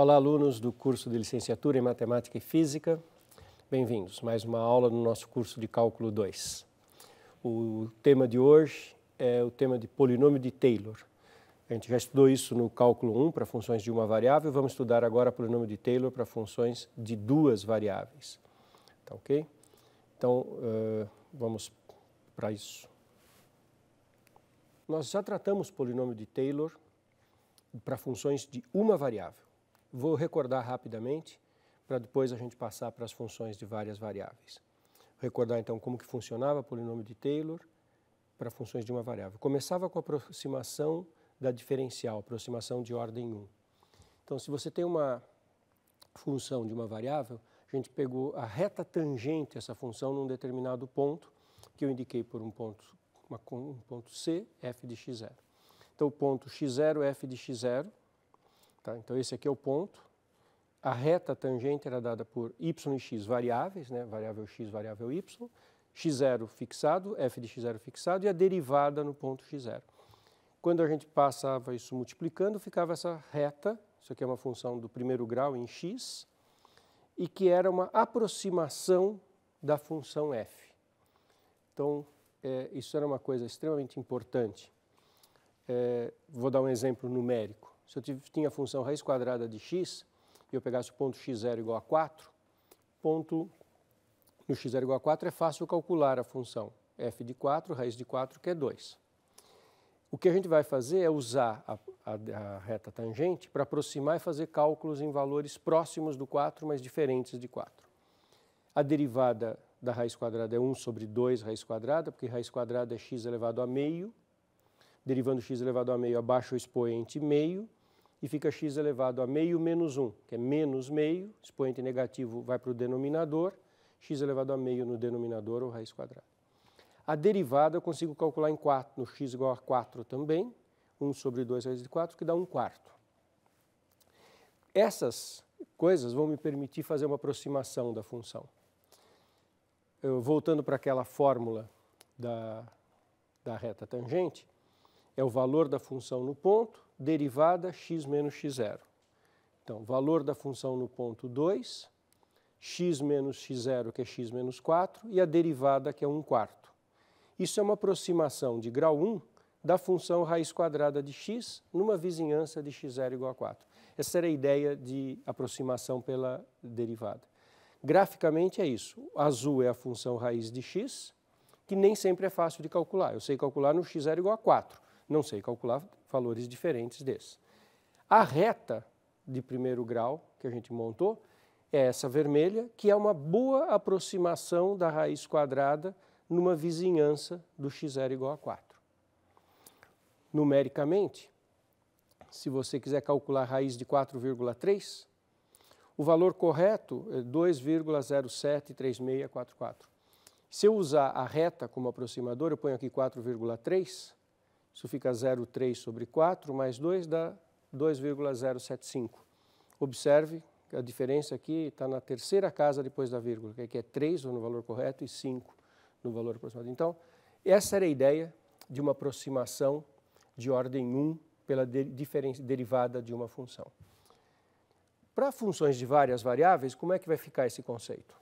Olá, alunos do curso de Licenciatura em Matemática e Física. Bem-vindos, mais uma aula no nosso curso de Cálculo 2. O tema de hoje é o tema de polinômio de Taylor. A gente já estudou isso no cálculo 1 para funções de uma variável, vamos estudar agora polinômio de Taylor para funções de duas variáveis. Tá ok? Então, uh, vamos para isso. Nós já tratamos polinômio de Taylor para funções de uma variável. Vou recordar rapidamente para depois a gente passar para as funções de várias variáveis. Vou recordar então como que funcionava o polinômio de Taylor para funções de uma variável. Começava com a aproximação da diferencial, aproximação de ordem 1. Então, se você tem uma função de uma variável, a gente pegou a reta tangente essa função num determinado ponto, que eu indiquei por um ponto, uma, um ponto C, f de x0. Então, o ponto x0, f de x0, Tá? Então, esse aqui é o ponto. A reta tangente era dada por y e x variáveis, né? variável x, variável y, x0 fixado, f de x0 fixado e a derivada no ponto x0. Quando a gente passava isso multiplicando, ficava essa reta, isso aqui é uma função do primeiro grau em x, e que era uma aproximação da função f. Então, é, isso era uma coisa extremamente importante. É, vou dar um exemplo numérico se eu tinha a função raiz quadrada de x e eu pegasse o ponto x0 igual a 4, ponto no x0 igual a 4 é fácil calcular a função f de 4, raiz de 4, que é 2. O que a gente vai fazer é usar a, a, a reta tangente para aproximar e fazer cálculos em valores próximos do 4, mas diferentes de 4. A derivada da raiz quadrada é 1 sobre 2 raiz quadrada, porque raiz quadrada é x elevado a meio. Derivando x elevado a meio, abaixo o expoente meio e fica x elevado a meio menos 1, que é menos meio, expoente negativo vai para o denominador, x elevado a meio no denominador ou raiz quadrada. A derivada eu consigo calcular em 4, no x igual a 4 também, 1 sobre 2 raiz de 4, que dá 1 quarto. Essas coisas vão me permitir fazer uma aproximação da função. Eu, voltando para aquela fórmula da, da reta tangente, é o valor da função no ponto derivada x menos x0. Então, valor da função no ponto 2, x menos x0, que é x menos 4, e a derivada, que é 1 quarto. Isso é uma aproximação de grau 1 da função raiz quadrada de x numa vizinhança de x0 igual a 4. Essa era a ideia de aproximação pela derivada. Graficamente é isso. Azul é a função raiz de x, que nem sempre é fácil de calcular. Eu sei calcular no x0 igual a 4, não sei calcular valores diferentes desses. A reta de primeiro grau que a gente montou é essa vermelha, que é uma boa aproximação da raiz quadrada numa vizinhança do x0 igual a 4. Numericamente, se você quiser calcular a raiz de 4,3, o valor correto é 2,073644. Se eu usar a reta como aproximador, eu ponho aqui 4,3, isso fica 0,3 sobre 4 mais 2 dá 2,075. Observe que a diferença aqui está na terceira casa depois da vírgula, que é 3 no valor correto e 5 no valor aproximado. Então, essa era a ideia de uma aproximação de ordem 1 pela de derivada de uma função. Para funções de várias variáveis, como é que vai ficar esse conceito?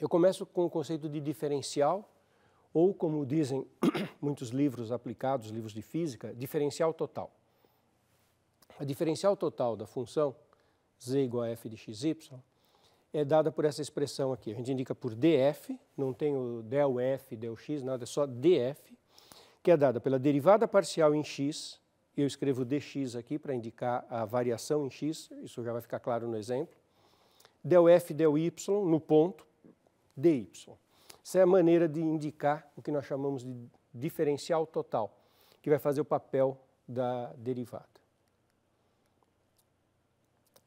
Eu começo com o conceito de diferencial ou como dizem muitos livros aplicados, livros de física, diferencial total. A diferencial total da função z igual a f de x y é dada por essa expressão aqui. A gente indica por df, não tem o del f, del x, nada, é só df, que é dada pela derivada parcial em x, eu escrevo dx aqui para indicar a variação em x, isso já vai ficar claro no exemplo, del f, del y no ponto, dy. Essa é a maneira de indicar o que nós chamamos de diferencial total, que vai fazer o papel da derivada.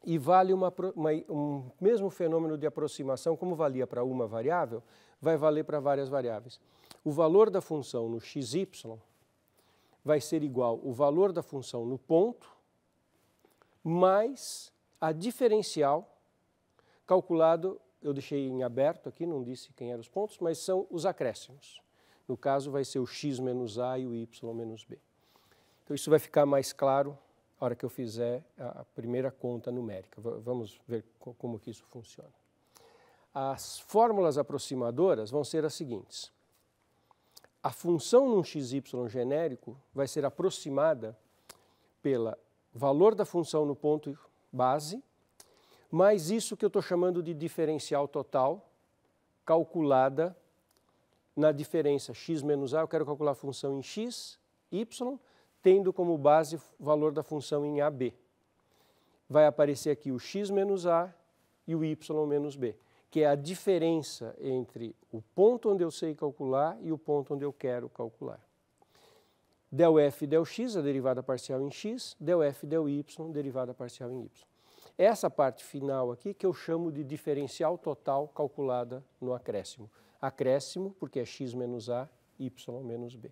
E vale uma, uma, um mesmo fenômeno de aproximação, como valia para uma variável, vai valer para várias variáveis. O valor da função no xy vai ser igual ao valor da função no ponto mais a diferencial calculado eu deixei em aberto aqui, não disse quem eram os pontos, mas são os acréscimos. No caso, vai ser o x menos a e o y menos b. Então, isso vai ficar mais claro na hora que eu fizer a primeira conta numérica. Vamos ver como que isso funciona. As fórmulas aproximadoras vão ser as seguintes. A função num xy genérico vai ser aproximada pela valor da função no ponto base mas isso que eu estou chamando de diferencial total, calculada na diferença x menos a, eu quero calcular a função em x, y, tendo como base o valor da função em ab. Vai aparecer aqui o x menos a e o y menos b, que é a diferença entre o ponto onde eu sei calcular e o ponto onde eu quero calcular. Del f del x, a derivada parcial em x, del f del y, derivada parcial em y. Essa parte final aqui que eu chamo de diferencial total calculada no acréscimo. Acréscimo porque é x menos a, y menos b.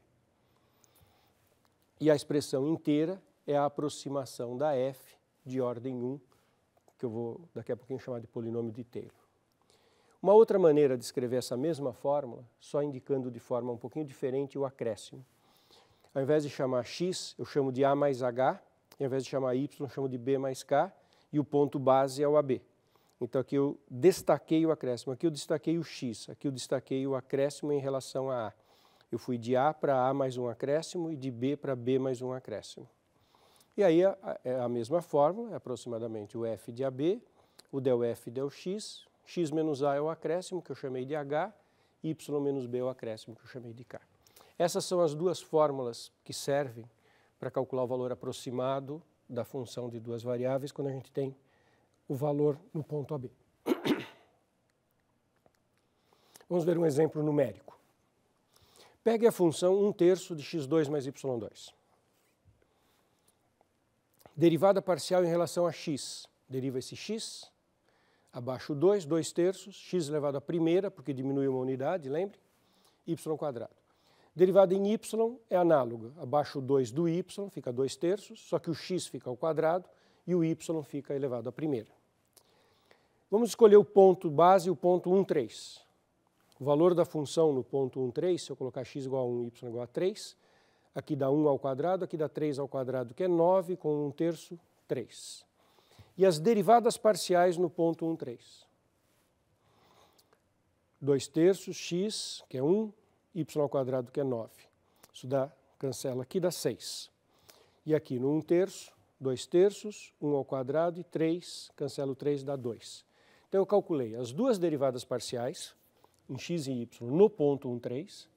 E a expressão inteira é a aproximação da f de ordem 1, que eu vou daqui a pouquinho chamar de polinômio de Taylor. Uma outra maneira de escrever essa mesma fórmula, só indicando de forma um pouquinho diferente o acréscimo. Ao invés de chamar x, eu chamo de a mais h, e ao invés de chamar y, eu chamo de b mais k, e o ponto base é o AB. Então aqui eu destaquei o acréscimo, aqui eu destaquei o X, aqui eu destaquei o acréscimo em relação a A. Eu fui de A para A mais um acréscimo e de B para B mais um acréscimo. E aí é a mesma fórmula, é aproximadamente o F de AB, o del F del X, X menos A é o acréscimo, que eu chamei de H, Y menos B é o acréscimo, que eu chamei de K. Essas são as duas fórmulas que servem para calcular o valor aproximado da função de duas variáveis quando a gente tem o valor no ponto AB. Vamos ver um exemplo numérico. Pegue a função 1 terço de x2 mais y2. Derivada parcial em relação a x. Deriva esse x, abaixo 2, 2 terços, x elevado a primeira, porque diminui uma unidade, lembre, y quadrado. Derivada em y é análoga. Abaixo o 2 do y, fica 2 terços, só que o x fica ao quadrado e o y fica elevado à primeira. Vamos escolher o ponto base, o ponto 1, 3. O valor da função no ponto 1, 3, se eu colocar x igual a 1 y igual a 3, aqui dá 1 ao quadrado, aqui dá 3 ao quadrado, que é 9, com 1 terço, 3. E as derivadas parciais no ponto 1, 3. 2 terços, x, que é 1, y ao quadrado, que é 9. Isso dá, cancela aqui, dá 6. E aqui no 1 terço, 2 terços, 1 ao quadrado e 3, cancelo 3, dá 2. Então eu calculei as duas derivadas parciais, em x e y, no ponto 1, 3,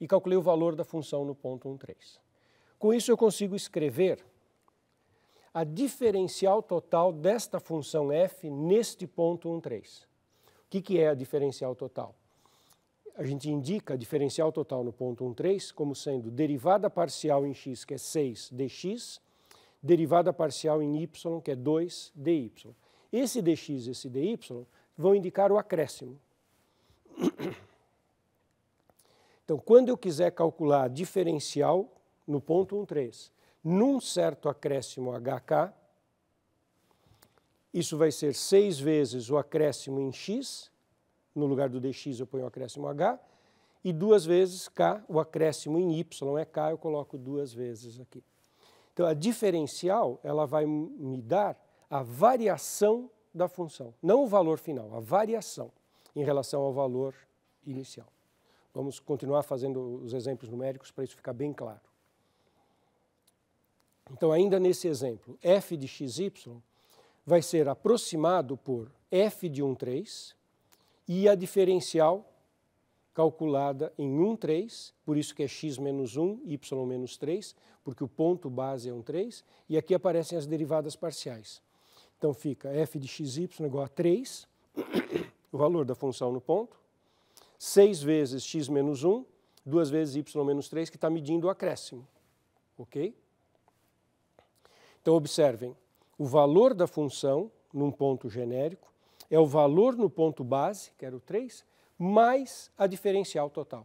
e calculei o valor da função no ponto 1, 3. Com isso eu consigo escrever a diferencial total desta função f neste ponto 1, 3. O que, que é a diferencial total? a gente indica diferencial total no ponto 1,3 como sendo derivada parcial em x, que é 6 dx, derivada parcial em y, que é 2 dy. Esse dx e esse dy vão indicar o acréscimo. Então, quando eu quiser calcular a diferencial no ponto 1,3 num certo acréscimo hk, isso vai ser 6 vezes o acréscimo em x, no lugar do dx eu ponho o acréscimo h, e duas vezes k, o acréscimo em y é k, eu coloco duas vezes aqui. Então a diferencial, ela vai me dar a variação da função, não o valor final, a variação em relação ao valor inicial. Vamos continuar fazendo os exemplos numéricos para isso ficar bem claro. Então, ainda nesse exemplo, f de xy vai ser aproximado por f de 1, 3, e a diferencial calculada em 1, 3, por isso que é x menos 1, y menos 3, porque o ponto base é 1, 3, e aqui aparecem as derivadas parciais. Então fica f de xy igual a 3, o valor da função no ponto, 6 vezes x menos 1, 2 vezes y menos 3, que está medindo o acréscimo. Ok? Então observem, o valor da função num ponto genérico é o valor no ponto base, que era o 3, mais a diferencial total.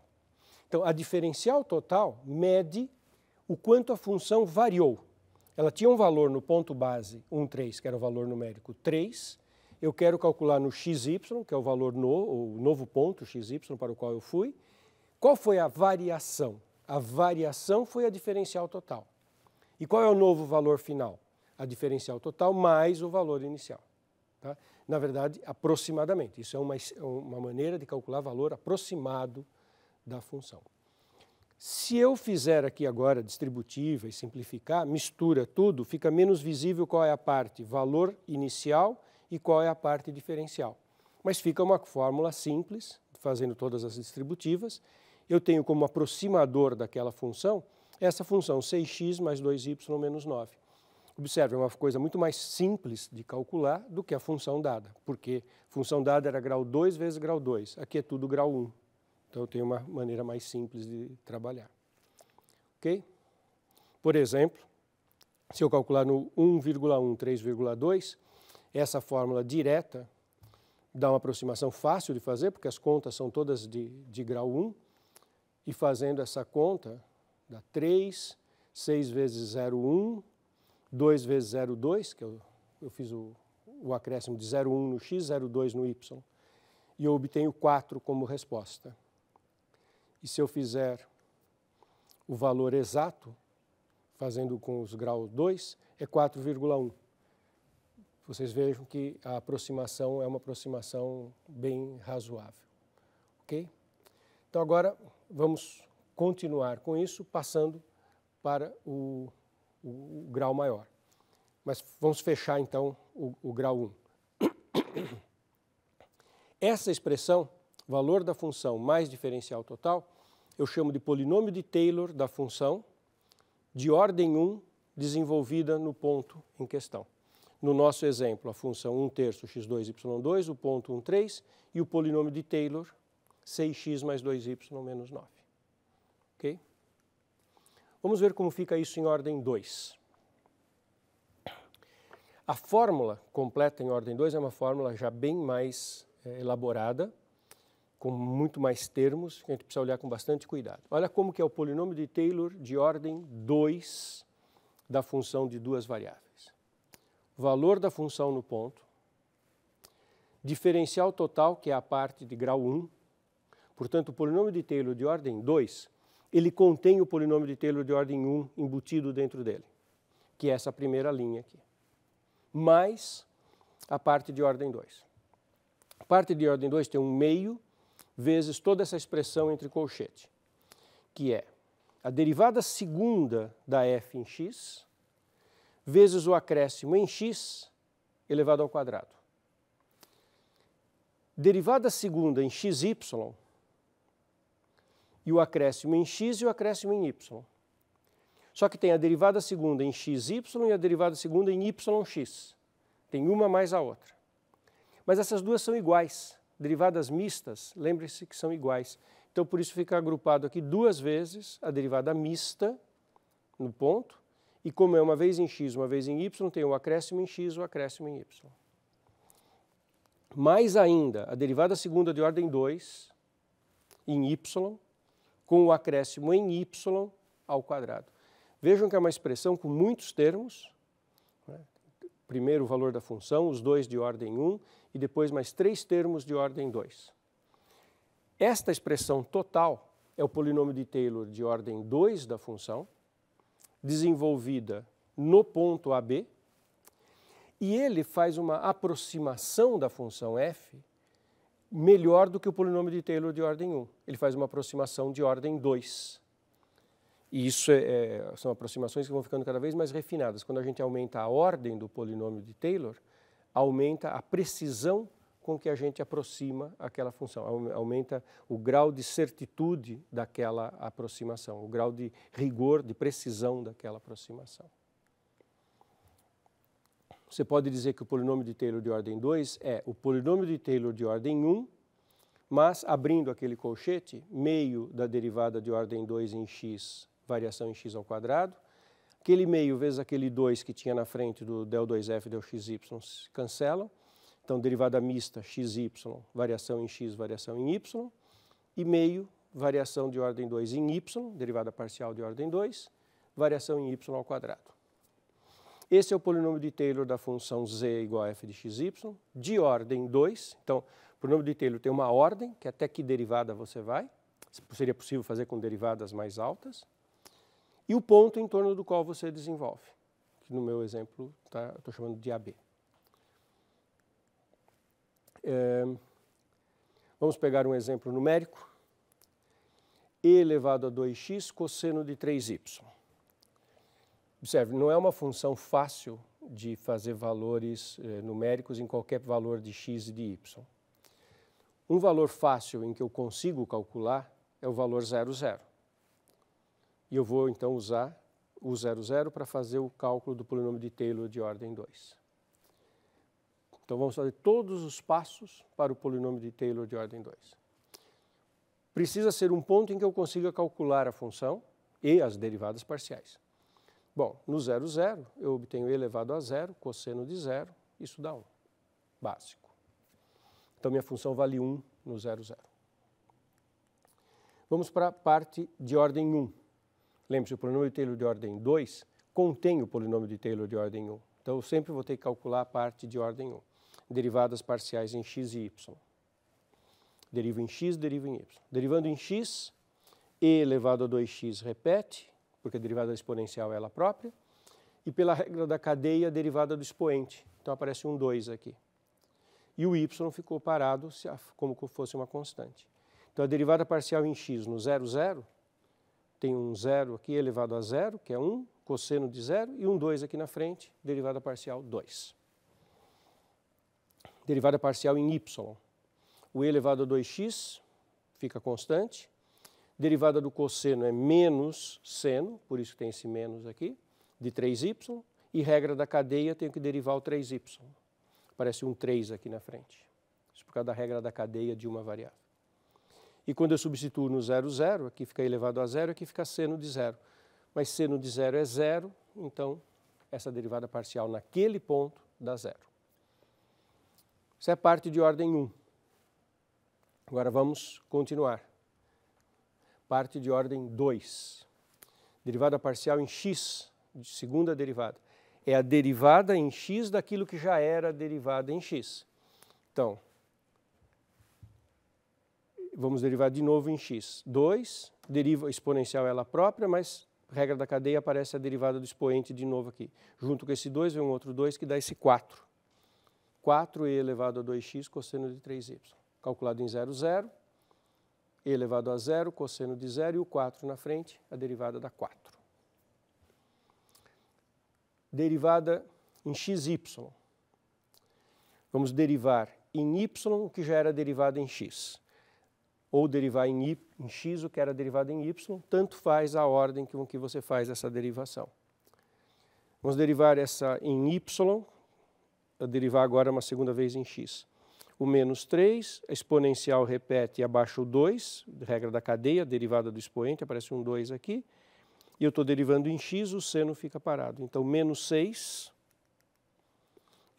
Então, a diferencial total mede o quanto a função variou. Ela tinha um valor no ponto base 1, 3, que era o valor numérico 3. Eu quero calcular no xy, que é o valor no, o novo ponto xy para o qual eu fui. Qual foi a variação? A variação foi a diferencial total. E qual é o novo valor final? A diferencial total mais o valor inicial. Tá? na verdade, aproximadamente. Isso é uma, é uma maneira de calcular valor aproximado da função. Se eu fizer aqui agora distributiva e simplificar, mistura tudo, fica menos visível qual é a parte valor inicial e qual é a parte diferencial. Mas fica uma fórmula simples, fazendo todas as distributivas. Eu tenho como aproximador daquela função essa função 6x mais 2y menos 9. Observe, é uma coisa muito mais simples de calcular do que a função dada, porque função dada era grau 2 vezes grau 2, aqui é tudo grau 1. Então eu tenho uma maneira mais simples de trabalhar. Ok? Por exemplo, se eu calcular no 1,1, 3,2, essa fórmula direta dá uma aproximação fácil de fazer, porque as contas são todas de, de grau 1, e fazendo essa conta, dá 3, 6 vezes 0,1, 2 vezes 0,2, que eu, eu fiz o, o acréscimo de 0,1 no x, 0,2 no y, e eu obtenho 4 como resposta. E se eu fizer o valor exato, fazendo com os graus 2, é 4,1. Vocês vejam que a aproximação é uma aproximação bem razoável. Ok? Então agora vamos continuar com isso, passando para o o, o grau maior. Mas vamos fechar então o, o grau 1. Essa expressão, valor da função mais diferencial total, eu chamo de polinômio de Taylor da função de ordem 1 desenvolvida no ponto em questão. No nosso exemplo, a função 1 terço x2, y2, o ponto 1, 3 e o polinômio de Taylor 6x mais 2y menos 9. ok? Vamos ver como fica isso em ordem 2. A fórmula completa em ordem 2 é uma fórmula já bem mais é, elaborada, com muito mais termos, que a gente precisa olhar com bastante cuidado. Olha como que é o polinômio de Taylor de ordem 2 da função de duas variáveis. Valor da função no ponto, diferencial total, que é a parte de grau 1. Portanto, o polinômio de Taylor de ordem 2 ele contém o polinômio de Taylor de ordem 1 embutido dentro dele, que é essa primeira linha aqui, mais a parte de ordem 2. A parte de ordem 2 tem um meio vezes toda essa expressão entre colchete, que é a derivada segunda da f em x vezes o acréscimo em x elevado ao quadrado. Derivada segunda em xy e o acréscimo em x e o acréscimo em y. Só que tem a derivada segunda em xy e a derivada segunda em yx. Tem uma mais a outra. Mas essas duas são iguais. Derivadas mistas, lembre-se que são iguais. Então, por isso fica agrupado aqui duas vezes a derivada mista no ponto. E como é uma vez em x, uma vez em y, tem o acréscimo em x, o acréscimo em y. Mais ainda, a derivada segunda de ordem 2 em y com o acréscimo em y ao quadrado. Vejam que é uma expressão com muitos termos, né? primeiro o valor da função, os dois de ordem 1 e depois mais três termos de ordem 2. Esta expressão total é o polinômio de Taylor de ordem 2 da função, desenvolvida no ponto AB, e ele faz uma aproximação da função f melhor do que o polinômio de Taylor de ordem 1. Ele faz uma aproximação de ordem 2. E isso é, é, são aproximações que vão ficando cada vez mais refinadas. Quando a gente aumenta a ordem do polinômio de Taylor, aumenta a precisão com que a gente aproxima aquela função, aumenta o grau de certitude daquela aproximação, o grau de rigor, de precisão daquela aproximação. Você pode dizer que o polinômio de Taylor de ordem 2 é o polinômio de Taylor de ordem 1, mas abrindo aquele colchete, meio da derivada de ordem 2 em x, variação em x ao quadrado, aquele meio vezes aquele 2 que tinha na frente do del 2f del xy se cancelam, então derivada mista xy, variação em x, variação em y, e meio, variação de ordem 2 em y, derivada parcial de ordem 2, variação em y ao quadrado. Esse é o polinômio de Taylor da função z igual a f de xy, de ordem 2. Então, o polinômio de Taylor tem uma ordem, que até que derivada você vai. Seria possível fazer com derivadas mais altas. E o ponto em torno do qual você desenvolve, que no meu exemplo tá, estou chamando de AB. É, ehm, vamos pegar um exemplo numérico. E elevado a 2x cosseno de 3y. Observe, não é uma função fácil de fazer valores eh, numéricos em qualquer valor de x e de y. Um valor fácil em que eu consigo calcular é o valor 00. E eu vou então usar o 00 para fazer o cálculo do polinômio de Taylor de ordem 2. Então vamos fazer todos os passos para o polinômio de Taylor de ordem 2. Precisa ser um ponto em que eu consiga calcular a função e as derivadas parciais. Bom, no zero, zero, eu obtenho e elevado a zero, cosseno de zero, isso dá 1, um, básico. Então, minha função vale 1 um no zero, zero. Vamos para a parte de ordem 1. Um. Lembre-se, o polinômio de Taylor de ordem 2 contém o polinômio de Taylor de ordem 1. Um. Então, eu sempre vou ter que calcular a parte de ordem 1. Um. Derivadas parciais em x e y. Derivo em x, derivo em y. Derivando em x, e elevado a 2x repete, porque a derivada exponencial é ela própria, e pela regra da cadeia, a derivada do expoente. Então aparece um 2 aqui. E o y ficou parado como se fosse uma constante. Então a derivada parcial em x no 0, 0, tem um 0 aqui elevado a 0, que é 1, um, cosseno de 0, e um 2 aqui na frente, derivada parcial 2. Derivada parcial em y. O e elevado a 2x fica constante, derivada do cosseno é menos seno, por isso tem esse menos aqui, de 3y, e regra da cadeia tenho que derivar o 3y. Parece um 3 aqui na frente. Isso por causa da regra da cadeia de uma variável. E quando eu substituo no zero, zero, aqui fica elevado a zero, aqui fica seno de zero. Mas seno de zero é zero, então essa derivada parcial naquele ponto dá zero. Isso é parte de ordem 1. Agora vamos continuar parte de ordem 2. Derivada parcial em x, segunda derivada. É a derivada em x daquilo que já era derivada em x. Então, vamos derivar de novo em x. 2, deriva exponencial ela própria, mas regra da cadeia aparece a derivada do expoente de novo aqui. Junto com esse 2 vem um outro 2 que dá esse 4. 4e elevado a 2x cosseno de 3y. Calculado em 0, 0 e elevado a zero, cosseno de zero, e o 4 na frente, a derivada dá 4. Derivada em xy. Vamos derivar em y o que já era derivado em x. Ou derivar em, y, em x o que era derivado em y, tanto faz a ordem com que você faz essa derivação. Vamos derivar essa em y, derivar agora uma segunda vez em x o menos 3, a exponencial repete e abaixa o 2, regra da cadeia, derivada do expoente, aparece um 2 aqui, e eu estou derivando em x, o seno fica parado. Então, menos 6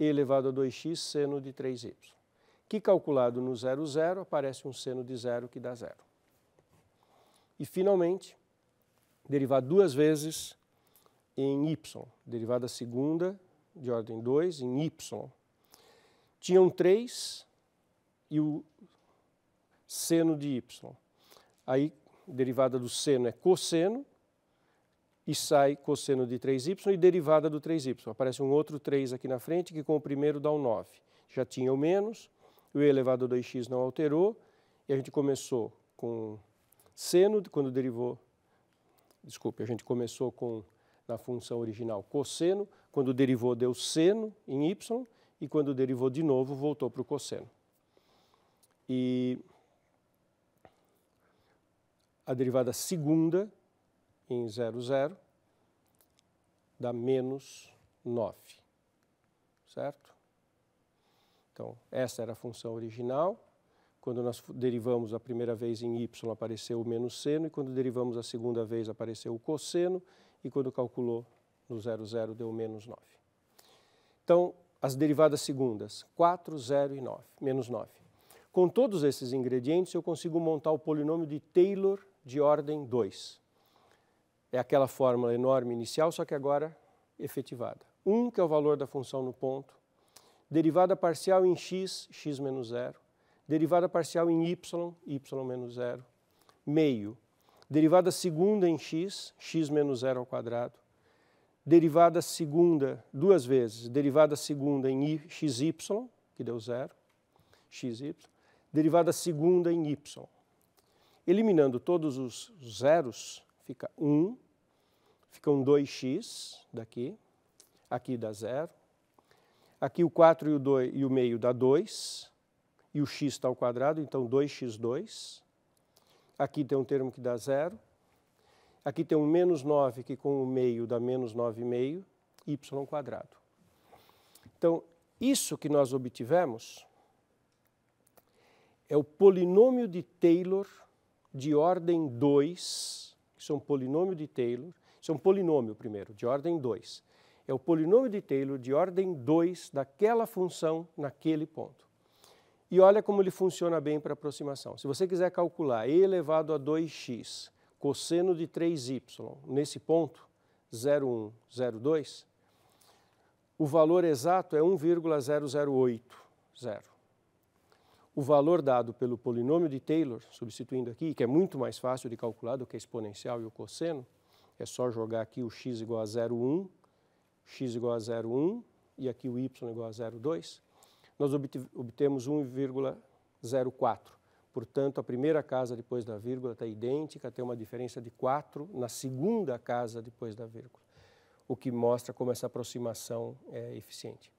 elevado a 2x, seno de 3y, que calculado no zero, zero, aparece um seno de zero que dá zero. E, finalmente, derivar duas vezes em y, derivada segunda de ordem 2 em y. Tinham 3, e o seno de y. Aí, derivada do seno é cosseno, e sai cosseno de 3y e derivada do 3y. Aparece um outro 3 aqui na frente, que com o primeiro dá um 9. Já tinha o menos, o e elevado a 2x não alterou, e a gente começou com seno, quando derivou, desculpe, a gente começou com, na função original, cosseno, quando derivou deu seno em y, e quando derivou de novo voltou para o cosseno. E a derivada segunda em 0, 0 dá menos 9, certo? Então, essa era a função original. Quando nós derivamos a primeira vez em y, apareceu o menos seno, e quando derivamos a segunda vez, apareceu o cosseno, e quando calculou no 0, 0, deu menos 9. Então, as derivadas segundas, 4, 0 e 9, menos 9. Com todos esses ingredientes, eu consigo montar o polinômio de Taylor de ordem 2. É aquela fórmula enorme inicial, só que agora efetivada. 1, um, que é o valor da função no ponto, derivada parcial em x, x menos zero, derivada parcial em y, y menos zero, meio, derivada segunda em x, x menos zero ao quadrado, derivada segunda duas vezes, derivada segunda em xy, que deu zero, xy, derivada segunda em y. Eliminando todos os zeros, fica 1, fica um 2x daqui, aqui dá 0. Aqui o 4 e o, 2, e o meio dá 2, e o x está ao quadrado, então 2x2. Aqui tem um termo que dá 0. Aqui tem um menos 9, que com o meio dá menos 9 meio, y quadrado. Então, isso que nós obtivemos é o polinômio de Taylor de ordem 2, isso é um polinômio de Taylor, isso é um polinômio primeiro, de ordem 2. É o polinômio de Taylor de ordem 2 daquela função naquele ponto. E olha como ele funciona bem para aproximação. Se você quiser calcular e elevado a 2x cosseno de 3y nesse ponto, 0,1, 0,2, o valor exato é 1,0080 o valor dado pelo polinômio de Taylor, substituindo aqui, que é muito mais fácil de calcular do que a exponencial e o cosseno, é só jogar aqui o x igual a 0,1, x igual a 0,1 e aqui o y igual a 0,2, nós obtemos 1,04. Portanto, a primeira casa depois da vírgula está idêntica, tem uma diferença de 4 na segunda casa depois da vírgula, o que mostra como essa aproximação é eficiente.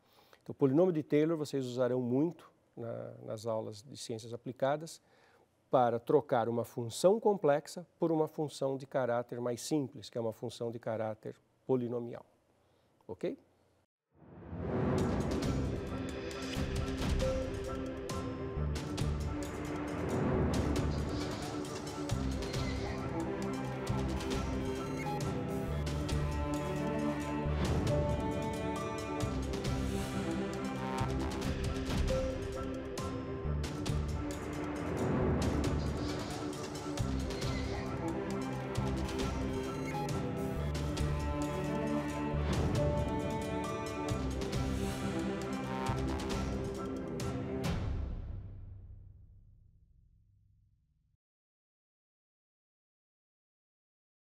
Então, o polinômio de Taylor vocês usarão muito na, nas aulas de ciências aplicadas para trocar uma função complexa por uma função de caráter mais simples, que é uma função de caráter polinomial. Ok?